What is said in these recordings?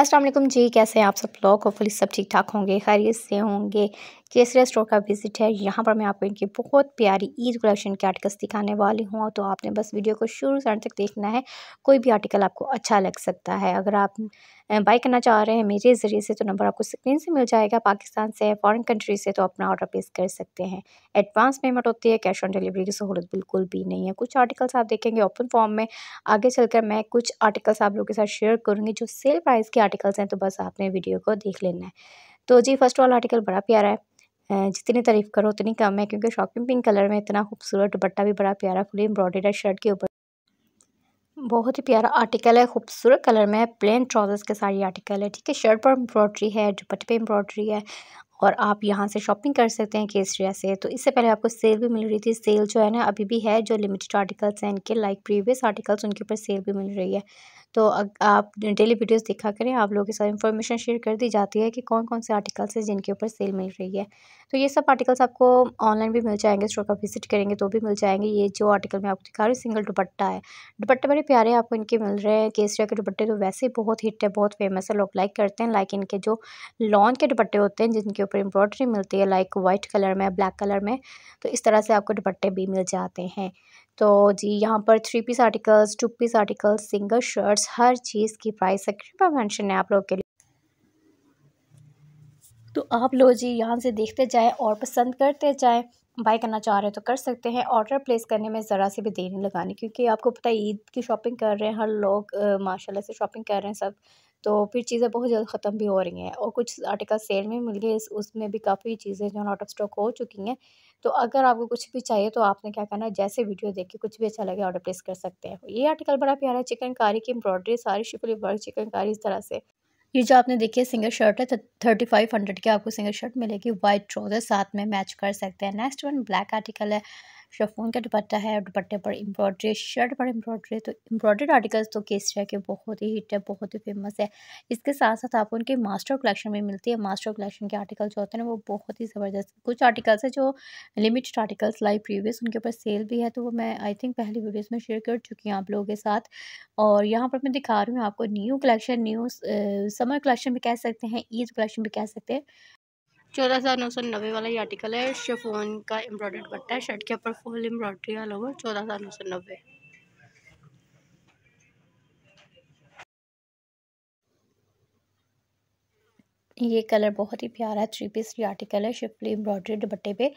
असलम जी कैसे हैं आप सब लोग होपफुली सब ठीक ठाक होंगे खैरियत से होंगे केसरिया स्टोर का विजिट है यहाँ पर मैं आपको इनकी बहुत प्यारी ईद कलेक्शन के आर्टिकल्स दिखाने वाली हूँ तो आपने बस वीडियो को शुरू से तक देखना है कोई भी आर्टिकल आपको अच्छा लग सकता है अगर आप बाई करना चाह रहे हैं मेरे ज़रिए से तो नंबर आपको स्क्रीन से मिल जाएगा पाकिस्तान से फ़ॉरन कंट्री से तो अपना ऑर्डर प्लेस कर सकते हैं एडवांस पेमेंट होती है कैश ऑन डिलीवरी की सहूलत बिल्कुल भी नहीं है कुछ आर्टिकल्स आप देखेंगे ओपन फॉर्म में आगे चलकर मैं कुछ आर्टिकल्स आप लोगों के साथ शेयर करूँगी जो सेल प्राइस के आर्टिकल्स हैं तो बस आपने वीडियो को देख लेना है तो जी फर्स्ट वाला आर्टिकल बड़ा प्यारा है जितनी तारीफ़ करो उतनी कम है क्योंकि शॉकिंग पिंक कलर में इतना खूबसूरत दुपट्टा भी बड़ा प्यारा फुली एम्ब्रॉयडेड है शर्ट के ऊपर बहुत ही प्यारा आर्टिकल है खूबसूरत कलर में है प्लेन ट्राउजर्स के सारी आर्टिकल है ठीक है शर्ट पर एम्ब्रॉयड्री है दुपट्टे पर एम्ब्रॉयड्री है और आप यहाँ से शॉपिंग कर सकते हैं केसरिया से तो इससे पहले आपको सेल भी मिल रही थी सेल जो है ना अभी भी है जो लिमिटेड आर्टिकल्स हैं इनके लाइक प्रीवियस आर्टिकल्स उनके ऊपर सेल भी मिल रही है तो आप डेली वीडियोस देखा करें आप लोगों के साथ इन्फॉर्मेशन शेयर कर दी जाती है कि कौन कौन से आर्टिकल्स हैं जिनके ऊपर सेल मिल रही है तो ये सब आर्टिकल्स आपको ऑनलाइन भी मिल जाएंगे स्टोर का विजिट करेंगे तो भी मिल जाएंगे ये जो आर्टिकल मैं आपको दिखा रही हूँ सिंगल दुपट्टा है दुपट्टे बड़े प्यारे आपको इनके मिल रहे हैं केसरिया के दुपट्टे तो वैसे ही बहुत हिट है बहुत फेमस है लोग लाइक करते हैं लाइक इनके जो लॉन के दुपट्टे होते हैं जिनके ऊपर एम्ब्रॉयडरी मिलती है लाइक व्हाइट कलर में ब्लैक कलर में तो इस तरह से आपको दुपट्टे भी मिल जाते हैं तो जी यहाँ पर three piece articles two piece articles single shirts हर चीज़ की प्राइस सेक्शन पर मैंशन है आप लोग के लिए तो आप लोग जी यहाँ से देखते जाएँ और पसंद करते जाएँ बाय करना चाह रहे हैं तो कर सकते हैं ऑर्डर प्लेस करने में ज़रा सी भी देर नहीं लगानी क्योंकि आपको पता है ईद की शॉपिंग कर रहे हैं हर लोग माशाल्लाह से शॉपिंग कर रहे हैं सब तो फिर चीज़ें बहुत जल्द ख़त्म भी हो रही हैं और कुछ आर्टिकल सेल में मिल गए उसमें भी काफ़ी चीज़ें जो आउट ऑफ स्टॉक हो चुकी हैं तो अगर आपको कुछ भी चाहिए तो आपने क्या करना है जैसे वीडियो देख के कुछ भी अच्छा लगे ऑर्डर प्लेस कर सकते हैं ये आर्टिकल बड़ा प्यारा चिकनकारी की एम्ब्रॉयडरी सारी शिपली वर्क चिकनकारी इस तरह से ये जो आपने देखी है सिंगल शर्ट है तो थर्टी फाइव हंड्रेड की आपको सिंगल शर्ट मिलेगी वाइट ट्राउजर साथ में मैच कर सकते हैं नेक्स्ट वन ब्लैक आर्टिकल है शेफोन का दुपट्टा है दुपट्टे पर एम्ब्रॉयड्री शर्ट पर एम्ब्रॉयड्री तो एम्ब्रॉयड्रेड आर्टिकल्स तो केस के बहुत ही हिट है बहुत ही फेमस है इसके साथ साथ आपको उनके मास्टर कलेक्शन में मिलती है मास्टर कलेक्शन के आर्टिकल जो होते हैं वो बहुत ही ज़बरदस्त कुछ आर्टिकल्स है जो लिमिटेड आर्टिकल्स लाइव प्रीवियस उनके ऊपर सेल भी है तो वो मैं आई थिंक पहली वीडियोज़ में शेयर कर चुकी हूँ आप लोगों के साथ और यहाँ पर मैं दिखा रही हूँ आपको new collection new summer collection भी कह सकते हैं ईद कलेक्शन भी कह सकते हैं चौदह हज़ार नौ सौ नब्बे वाला ये आर्टिकल है शेफोन का एम्ब्रॉयडर्ड बट्टा है शर्ट के ऊपर फुल एम्ब्रॉयडरी ऑल ओवर चौदह हज़ार नौ सौ नब्बे ये कलर बहुत ही प्यारा है थ्री पीस आर्टिकल है शिपली एम्ब्रॉयडरी दुपट्टे पे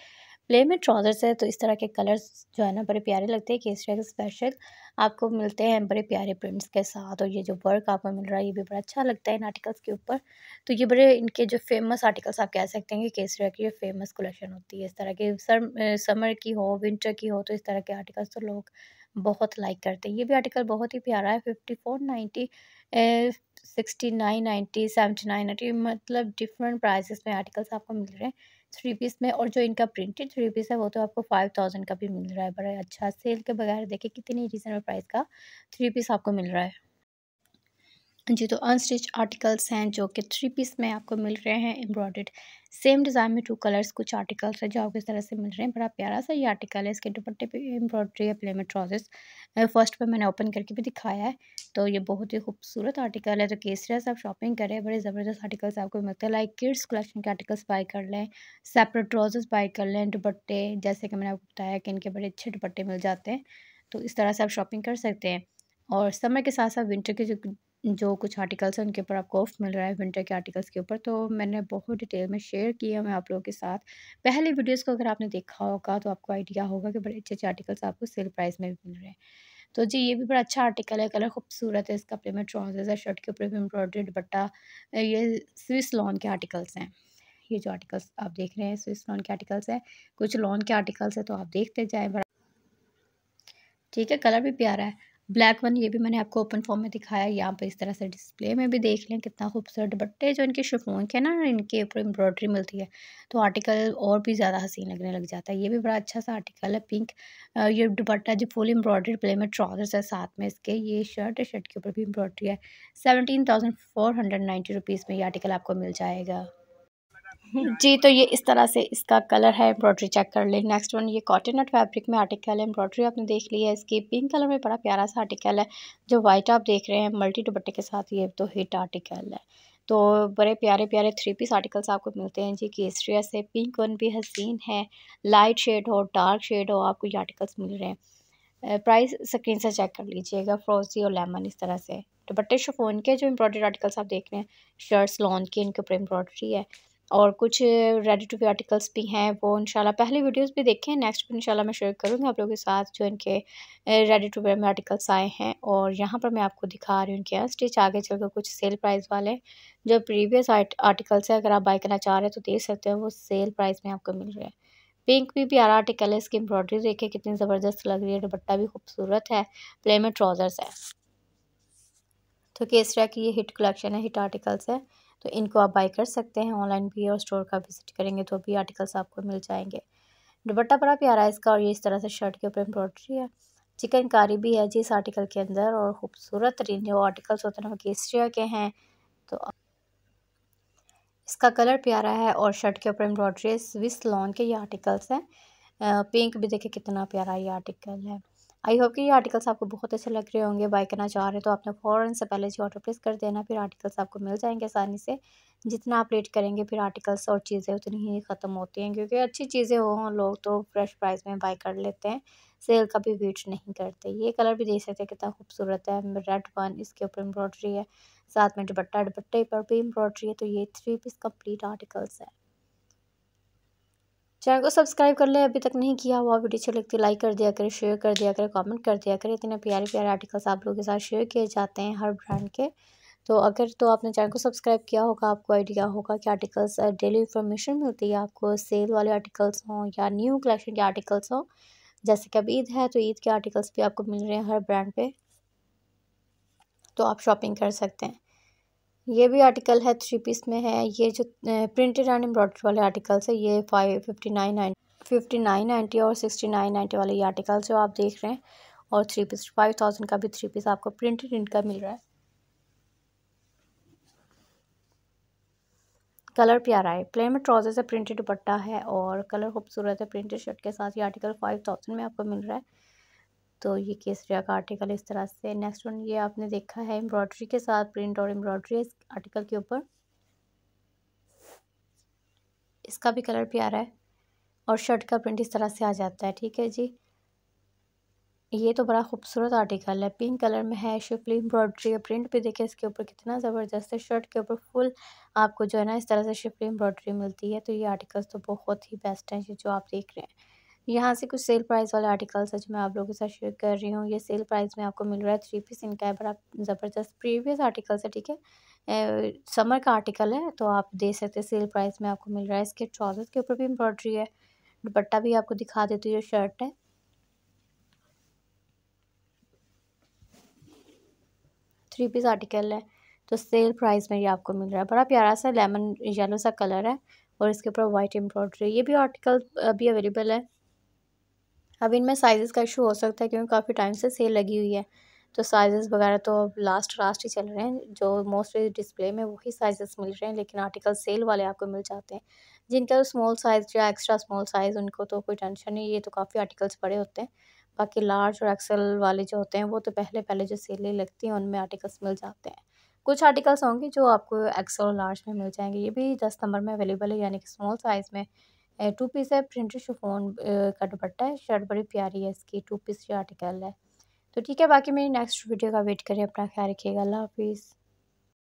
प्ले में ट्राउज़र्स है तो इस तरह के कलर्स जो है ना बड़े प्यारे लगते हैं केसरिया के स्पेशल आपको मिलते हैं बड़े प्यारे प्रिंट्स के साथ और ये जो वर्क आपको मिल रहा है ये भी बड़ा अच्छा लगता है इन आर्टिकल्स के ऊपर तो ये बड़े इनके जो फेमस आर्टिकल्स आप कह सकते हैं कि केसरिया की जो फेमस कलेक्शन होती है इस तरह के सर समर की हो विंटर की हो तो इस तरह के आर्टिकल्स तो लोग बहुत लाइक करते हैं ये भी आर्टिकल बहुत ही प्यारा है fifty four ninety sixty nine ninety seventy nine ninety मतलब डिफरेंट प्राइस में आर्टिकल्स आपको मिल रहे हैं थ्री पीस में और जो इनका प्रिंटेड थ्री पीस है वो तो आपको फाइव थाउजेंड का भी मिल रहा है बड़ा अच्छा सेल के बगैर देखे कितनी रीज़नेबल प्राइस का थ्री पीस आपको मिल रहा है जी तो अनस्टिच आर्टिकल्स हैं जो कि थ्री पीस में आपको मिल रहे हैं एम्ब्रॉयड सेम डिज़ाइन में टू कलर्स कुछ आर्टिकल्स हैं जो आपको इस तरह से मिल रहे हैं बड़ा प्यारा सा ये आर्टिकल है इसके दुपट्टे पे एम्ब्रॉयडरी है प्लेमेट ट्राउजर्स फर्स्ट पे मैंने ओपन करके भी दिखाया है तो ये बहुत ही खूबसूरत आर्टिकल है तो केसरिया से आप शॉपिंग करें बड़े ज़बरदस्त आर्टिकल्स आपको मिलते हैं लाइक किड्स कलेक्शन के आर्टिकल्स बाई कर लें सेपरेट ट्राउजर्स बाई कर लें दुपट्टे जैसे कि मैंने आपको बताया कि इनके बड़े अच्छे दुपट्टे मिल जाते हैं तो इस तरह से आप शॉपिंग कर सकते हैं और समर के साथ साथ विंटर के जो जो कुछ आर्टिकल्स हैं उनके ऊपर आपको ऑफ मिल रहा है विंटर के आर्टिकल्स के ऊपर तो मैंने बहुत डिटेल में शेयर किया मैं आप लोगों के साथ पहले वीडियोस को अगर आपने देखा होगा तो आपको आइडिया होगा कि बड़े अच्छे अच्छे आर्टिकल्स आपको सेल प्राइस में भी मिल रहे हैं तो जी ये भी बड़ा अच्छा आर्टिकल है कलर खूबसूरत है इस कपड़े में ट्राउजर्स है शर्ट के ऊपर भी एम्ब्रॉयडरी दुपट्टा ये स्विस लॉन के आर्टिकल्स हैं ये जो आर्टिकल्स आप देख रहे हैं स्विस लॉन के आर्टिकल्स हैं कुछ लॉन के आर्टिकल्स हैं तो आप देखते जाए ठीक है कलर भी प्यारा है ब्लैक वन ये भी मैंने आपको ओपन फॉर्म में दिखाया यहाँ पर इस तरह से डिस्प्ले में भी देख लें कितना खूबसूरत दुपट्टे जो इनके शिफोन के ना इनके ऊपर एम्ब्रॉयडरी मिलती है तो आर्टिकल और भी ज़्यादा हसीन लगने लग जाता है ये भी बड़ा अच्छा सा आर्टिकल है पिंक ये दुपट्टा जो फुल एम्ब्रॉयडरी प्ले में ट्राउजर्स है साथ में इसके ये शर्ट है शर्ट के ऊपर भी एम्ब्रॉयडरी है seventeen thousand four hundred ninety rupees में ये आर्टिकल आपको मिल जाएगा जी तो ये इस तरह से इसका कलर है एम्ब्रॉयडरी चेक कर ले नेक्स्ट वन ये कॉटन नट फैब्रिक में आर्टिकल है एम्ब्रॉयडरी आपने देख ली है इसकी पिंक कलर में बड़ा प्यारा सा आर्टिकल है जो वाइट आप देख रहे हैं मल्टी दुपट्टे के साथ ये तो हिट आर्टिकल है तो बड़े प्यारे प्यारे थ्री पीस आर्टिकल्स आपको मिलते हैं जी केसरिया से पिंक वन भी हसीन है लाइट शेड हो डार्क शेड हो आपको ये आर्टिकल्स मिल रहे हैं प्राइस स्क्रीन से चेक कर लीजिएगा फ्रोजी और लेमन इस तरह से दुपट्टे शोफोन के जो एम्ब्रॉयडरी आर्टिकल्स आप देख रहे हैं शर्ट्स लॉन के इनके ऊपर एम्ब्रॉयडरी है और कुछ रेडी टू वी आर्टिकल्स भी हैं वो इंशाल्लाह पहले वीडियोस भी देखें नेक्स्ट भी इनशाला मैं शेयर करूँगी आप लोगों के साथ जो इनके रेडी टू वेयर में आर्टिकल्स आए हैं और यहाँ पर मैं आपको दिखा रही हूँ इनके स्टिच आगे चलकर कुछ सेल प्राइस वाले जो प्रीवियस आर्टिकल्स है अगर आप बाई करना चाह रहे हैं तो देख सकते हैं वो सेल प्राइस में आपको मिल रहा है पिंक भी प्यारा आर्टिकल है इसकी एम्ब्रॉयडरी देखे कितनी ज़बरदस्त लग रही है दुपट्टा भी खूबसूरत है प्ले में ट्राउज़र्स है तो किस तरह की ये हिट कलेक्शन है हिट आर्टिकल्स है तो इनको आप बाई कर सकते हैं ऑनलाइन भी और स्टोर का विज़िट करेंगे तो भी आर्टिकल्स आपको मिल जाएंगे दुपट्टा बड़ा प्यारा है इसका और ये इस तरह से शर्ट के ऊपर एम्ब्रॉयड्री है चिकनकारी भी है जी इस आर्टिकल के अंदर और ख़ूबसूरत तरीन जो आर्टिकल्स होते हैं वो केसरिया के हैं तो इसका कलर प्यारा है और शर्ट के ऊपर एम्ब्रॉयड्री स्विस लॉन के ये आर्टिकल्स हैं पिंक भी देखे कितना प्यारा ये आर्टिकल है आई होप कि ये आर्टिकल्स आपको बहुत अच्छे लग रहे होंगे बाय करना चाह रहे हैं तो आपने फ़ौरन से पहले जी ऑर्डर प्लेस कर देना फिर आर्टिकल्स आपको मिल जाएंगे आसानी से जितना आप रेट करेंगे फिर आर्टिकल्स और चीज़ें उतनी ही ख़त्म होती हैं क्योंकि अच्छी चीज़ें हों लोग तो फ्रेश प्राइस में बाई कर लेते हैं सेल का भी वेट नहीं करते ये कलर भी देख सकते हैं कितना खूबसूरत है रेड वन इसके ऊपर एम्ब्रॉयडरी है साथ में दुपट्टा दुपट्टे पर भी एम्ब्रॉयडरी है तो ये थ्री पीस कम्प्लीट आर्टिकल्स है चैनल को सब्सक्राइब कर ले अभी तक नहीं किया हुआ वीडियो अच्छी लगती है लाइक कर दिया करें शेयर कर दिया करें कमेंट कर दिया करें इतने प्यारे प्यारे आर्टिकल्स आप लोगों के साथ शेयर किए जाते हैं हर ब्रांड के तो अगर तो आपने चैनल को सब्सक्राइब किया होगा आपको आइडिया होगा कि आर्टिकल्स डेली इन्फॉर्मेशन मिलती है आपको सेल वाले आर्टिकल्स हों या न्यू कलेक्शन के आर्टिकल्स हों जैसे कि अब ईद है तो ईद के आर्टिकल्स भी आपको मिल रहे हैं हर ब्रांड पर तो आप शॉपिंग कर सकते हैं ये भी आर्टिकल है थ्री पीस में है ये जो प्रिंटेड एंड एम्ब्रॉयडरी वाले आर्टिकल्स है ये five fifty nine nine fifty nine ninety और सिक्सटी नाइन नाइन्टी वाले ये आर्टिकल्स जो आप देख रहे हैं और थ्री पीस फाइव थाउजेंड का भी थ्री पीस आपको प्रिंटेड इनका मिल रहा है कलर प्यारा है प्लेन में ट्राउजर से प्रिंटेड दुपट्टा है और कलर खूबसूरत है प्रिंटेड शर्ट के साथ ये आर्टिकल फाइव थाउजेंड में आपको मिल रहा है तो ये केसरिया का आर्टिकल इस तरह से नेक्स्ट वन ये आपने देखा है एम्ब्रॉयड्री के साथ प्रिंट और एम्ब्रॉयड्री इस आर्टिकल के ऊपर इसका भी कलर प्यारा है और शर्ट का प्रिंट इस तरह से आ जाता है ठीक है जी ये तो बड़ा खूबसूरत आर्टिकल है पिंक कलर में है शिपली एम्ब्रॉयड्री प्रिंट भी देखिए इसके ऊपर कितना ज़बरदस्त है शर्ट के ऊपर फुल आपको जो है ना इस तरह से शिपली एम्ब्रॉयड्री मिलती है तो ये आर्टिकल्स तो बहुत ही बेस्ट हैं जो आप देख रहे हैं यहाँ से कुछ सेल प्राइस वाले आर्टिकल्स है जो मैं आप लोगों के साथ शेयर कर रही हूँ ये सेल प्राइस में आपको मिल रहा है थ्री पीस इनका है बड़ा ज़बरदस्त प्रीवियस आर्टिकल्स है ठीक है समर का आर्टिकल है तो आप दे सकते हैं सेल प्राइस में आपको मिल रहा है इसके ट्राउजर्स के ऊपर भी एम्ब्रॉयड्री है दुपट्टा भी आपको दिखा देती हूँ ये शर्ट है थ्री पीस आर्टिकल है तो सेल प्राइस में ये आपको मिल रहा है बड़ा प्यारा सा लेमन येलो सा कलर है और इसके ऊपर वाइट एम्ब्रॉयड्री ये भी आर्टिकल अभी अवेलेबल है अब इनमें साइज़ का इशू हो सकता है क्योंकि काफ़ी टाइम से सेल लगी हुई है तो साइज़ वगैरह तो अब लास्ट लास्ट ही चल रहे हैं जो मोस्टली डिस्प्ले में वही साइज़ मिल रहे हैं लेकिन आर्टिकल सेल वाले आपको मिल जाते हैं जिनका तो स्मॉल साइज़ या एक्स्ट्रा स्मॉल साइज़ उनको तो कोई टेंशन नहीं ये तो काफ़ी आर्टिकल्स पड़े होते हैं बाकी लार्ज और एक्सल वाले जो होते हैं वो तो पहले पहले जो सेलें लगती हैं उनमें आर्टिकल्स मिल जाते हैं कुछ आर्टिकल्स होंगे जो आपको एक्सल और लार्ज में मिल जाएंगे ये भी दस नंबर में अवेलेबल है यानी कि स्मॉल साइज़ में टू पीस है प्रिंट शिफोन का दुपट्टा है शर्ट बड़ी प्यारी है इसकी टू पीस आर्टिकल है तो ठीक है बाकी मेरी नेक्स्ट वीडियो का वेट करें अपना ख्याल रखिएगा अल्लाह हाफिज़